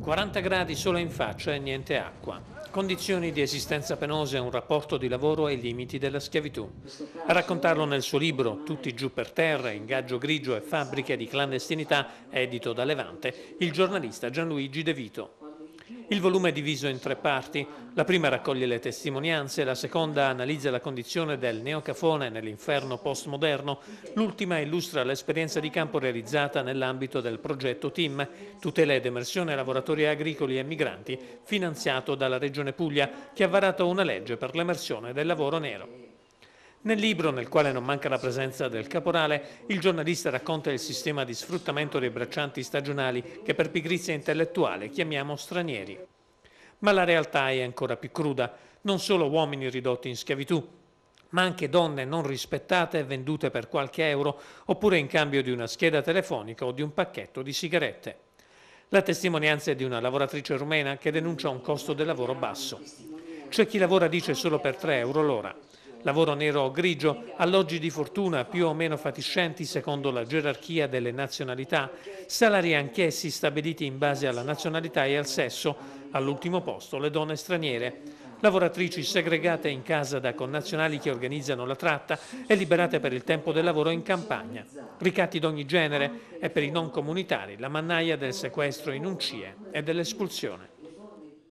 40 gradi solo in faccia e niente acqua. Condizioni di esistenza penose, un rapporto di lavoro ai limiti della schiavitù. A raccontarlo nel suo libro Tutti giù per terra, ingaggio grigio e fabbriche di clandestinità, edito da Levante, il giornalista Gianluigi De Vito. Il volume è diviso in tre parti. La prima raccoglie le testimonianze, la seconda analizza la condizione del neocafone nell'inferno postmoderno, l'ultima illustra l'esperienza di campo realizzata nell'ambito del progetto TIM, tutela ed emersione lavoratori agricoli e migranti, finanziato dalla Regione Puglia, che ha varato una legge per l'emersione del lavoro nero. Nel libro, nel quale non manca la presenza del caporale, il giornalista racconta il sistema di sfruttamento dei braccianti stagionali che per pigrizia intellettuale chiamiamo stranieri. Ma la realtà è ancora più cruda, non solo uomini ridotti in schiavitù, ma anche donne non rispettate e vendute per qualche euro oppure in cambio di una scheda telefonica o di un pacchetto di sigarette. La testimonianza è di una lavoratrice rumena che denuncia un costo del lavoro basso. C'è chi lavora dice solo per 3 euro l'ora lavoro nero o grigio, alloggi di fortuna più o meno fatiscenti secondo la gerarchia delle nazionalità, salari anch'essi stabiliti in base alla nazionalità e al sesso, all'ultimo posto le donne straniere. Lavoratrici segregate in casa da connazionali che organizzano la tratta e liberate per il tempo del lavoro in campagna. Ricatti d'ogni genere e per i non comunitari la mannaia del sequestro in un CIE e dell'espulsione.